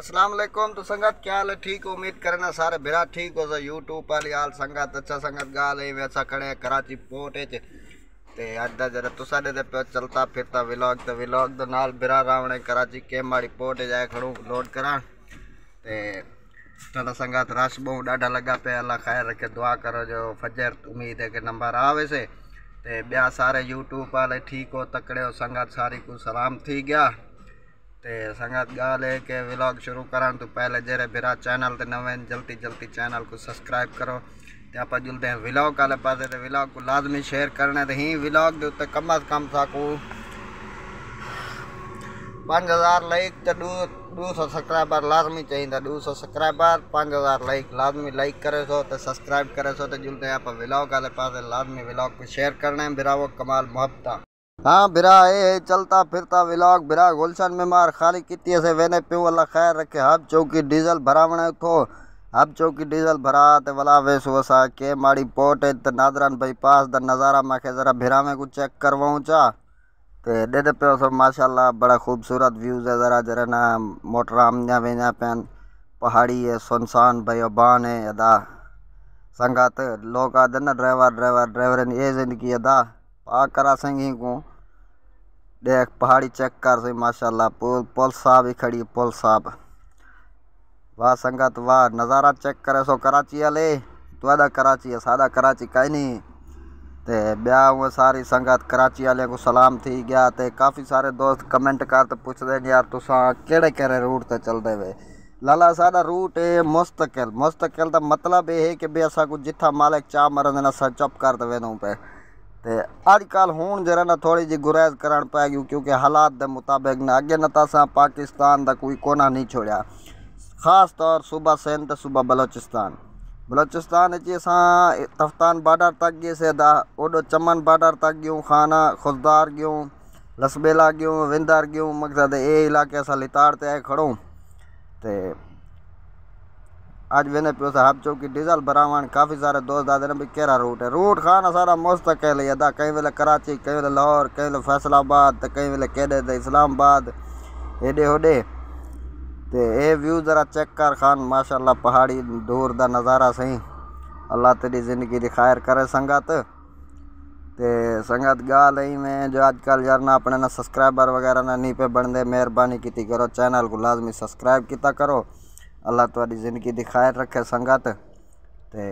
अस्सलाम वालेकुम तो संगत क्या हाल है ठीक उम्मीद करना सारे बिरा ठीक हो सर यूट्यूब पर हाल संगत अच्छा संगत गाल है वैसा खड़े कराची पोर्ट है ते अड्डा जरा तुसा दे पे चलता फिरता व्लॉग तो व्लॉग दे नाल बिरा रावणे कराची के माड़ी पोर्ट जाए खड़ू लोड करा ते चलो संगत रश बहु डाढ़ा लगा पे अल्लाह खैर रखे दुआ करो जो फजर उम्मीद है कि नंबर आवे से ते ब्या सारे यूट्यूब पर ठीक हो तकड़े हो संगत सारी को सलाम थी गया तो संगत गाल है कि व्लॉग शुरू करा तो पहले जे बिरा चैनल तो नवे जल्दी जल्दी चैनल को सब्सक्राइब करो तो आप जुलते हैं व्लॉग आए पास तो व्लॉग को लाजमी शेयर करना तो ही विलॉग के उ कम अज कम साकू पाँच हज़ार लाइक तो दू दू सौ सब्सक्राइबर लाजमी चाहता दू सौ सब्सक्राइबर पाँच हज़ार लाइक लाजमी लाइक करे सो तो सब्सक्राइब करे सो तो जुलते हैं आप व्लॉग आए पास लाजमी व्लॉग को शेयर करना है बिरा वो कमाल मुहब्बत हाँ बिरा ए चलता फिरता विलाग बिरा गुलशन में मार खाली कितनी से वेने पे वाला खैर रखे हब चौकी डीजल भरा बने थो हब चौकी डीजल भरा ते वाला वे सुवसा के माड़ी पोट ते नादरान पास द नज़ारा खे ज़रा भिरा में कुछ चेक करवाऊँ चा तो दे दे पे सब माशाल्लाह बड़ा खूबसूरत व्यूज़ है ज़रा जरा ना मोटर आमजा वेजा पैन पहाड़ी है सुनसान अबान है अदा संगत लोग ना ड्राइवर ड्राइवर ड्राइवर ये ज़िंदगी अदा पा करा संगी को देख पहाड़ी चेक कर सही माशाल्लाह पुल पुल साहब ही खड़ी पुल साहब वाह संगत वाह नज़ारा चेक करे सो कराची अले तो अदा कराची है सादा कराची कहीं नहीं ते ब्याह हुए सारी संगत कराची वाले को सलाम थी गया ते काफ़ी सारे दोस्त कमेंट कर तो पुछते यार तुसा केड़े केड़े रूट ते चलते वे लाला सा रूट है मुस्तकिल मुस्तकिल का मतलब यह है कि भाई असा कुछ जिथा मालिक चाह मरन असा चुप कर देवे पे ਤੇ ਅੱਜ ਕੱਲ ਹੁਣ ਜਰਾ ਨਾ ਥੋੜੀ ਜੀ ਗੁਰੇਜ਼ ਕਰਨ ਪੈ ਗਈ ਕਿਉਂਕਿ ਹਾਲਾਤ ਦੇ ਮੁਤਾਬਕ ਨਾ ਅੱਗੇ ਨਾ ਤਾਂ ਸਾਂ ਪਾਕਿਸਤਾਨ ਦਾ ਕੋਈ ਕੋਨਾ ਨਹੀਂ ਛੋੜਿਆ ਖਾਸ ਤੌਰ ਸੂਬਾ ਸਿੰਧ ਤੇ बलोचिस्तान अची असां तफ़्तान तक गए सदा ओॾो चमन बाडर तक गयूं खाना खुददार गयूं लसबेला गयूं विंदर गयूं मक़सदु इहे इलाइक़े असां लिताड़ खड़ो ते आज वेने पियो साहब चौकी डीजल बरावन काफ़ी सारे दोस्त दादा ने भी कहरा रूट है रूट खाना सारा मस्त कह लिया था कई वेले कराची कई वेले लाहौर कई वेले फैसलाबाद तो कई वेले केडे तो इस्लामाबाद एडे होडे तो ये व्यू जरा चेक कर खान माशा पहाड़ी दूर का नज़ारा सही अल्लाह तेरी जिंदगी की खैर करे संगत तो संगत गाल ही में जो अजकल यार ना अपने ना सब्सक्राइबर वगैरह ना नहीं पे बनते मेहरबानी की करो चैनल को लाजमी सब्सक्राइब किया करो अल्लाह तुरी तो ज़िंदगी दिखाए रखे संगत ते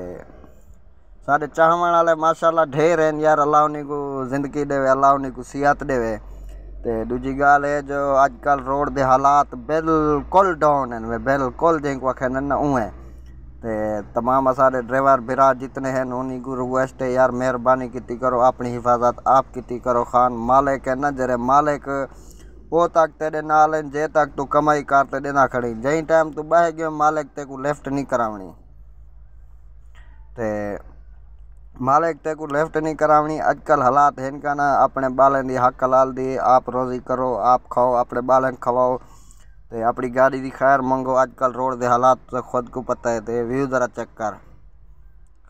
साढ़े चाहवण आए माशाला ढेर हैं यार अल्लाह उन्हीं को ज़िंदगी देवे अल्लाह उन्हीं को सियात देवे ते दूजी गाल है जो अजकल रोड के हालात बिल्कुल डाउन हैं बिल्कुल जो आखन न उहे ते तमाम सारे ड्राइवर बिरा जितने हैं उन्हीं को रिक्वेस्ट है यार मेहरबानी की करो अपनी हिफाजत आप की करो खान मालिक है ना जरे मालिक वो तक तेरे नाल जे तक तू कमाई कर ते देना खड़ी जै टाइम तू बह गए मालिक ते को लेफ्ट नहीं करावनी ते मालिक ते को लिफ्ट नहीं करावनी आजकल हालात हैं का ना अपने बालन दी हक हलाल दी आप रोजी करो आप खाओ अपने बालें खवाओ ते अपनी गाड़ी दी खैर मंगो आजकल रोड दे हालात तो खुद को पता है ते व्यू ज़रा चेक कर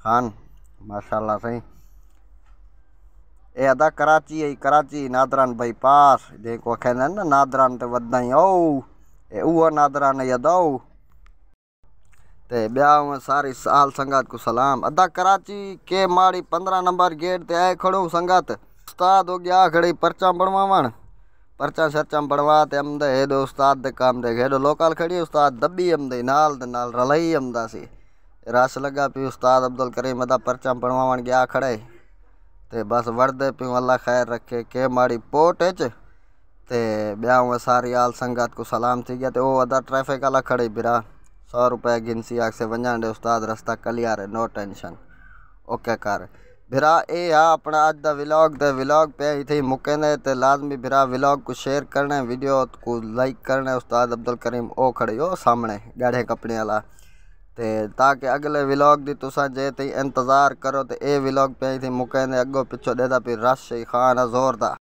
खान माशाल्लाह सही ए अदा कराची आई कराची नादरान भाई पास देखो आहिनि ना नादरान ते वधाई औ ए उहा नादरान यदाओ ते ब्याव सारी साल संगत को सलाम अदा कराची के माड़ी 15 नंबर गेट ते आए खड़ो संगत उस्ताद हो गया खड़ी परचा बनवावण परचा सरचा बनवा ते हम दे हेॾो उस्ताद दे काम दे हेॾो लोकल खड़ी उस्ताद दबी हम दे नाल दे नाल रलाई अमदासीं रश लगा पी उस्ताद अब्दुल करीम अदा परचा बनवावण गया खड़े ते बस वर्दे पियूं अल्लाह खैर रखे के माड़ी पोर्ट च ते ब्याह सारी आल संगत को सलाम थी गया ते ओ अदा ट्रैफिक आला खड़े बिरा सौ रुपया गिनसी से वजा ॾे उस्ताद रस्ता कलियारे नो टेंशन ओके कर बिरा ये हा अपना अज्ज दा विलॉग ते विलॉग पे थी मुके ते लाज़मी बिरा विलॉग को शेयर करना वीडियो को लाइक करना उस्ताद अब्दुल करीम ओ खड़े हो सामने गाढ़े कपड़े वाला ते ताकि अगले विलॉग की तुसा इंतजार करो तो ये विलॉग पे थी मुकेंदे अगो पिछो देता पी रश खान जोरदार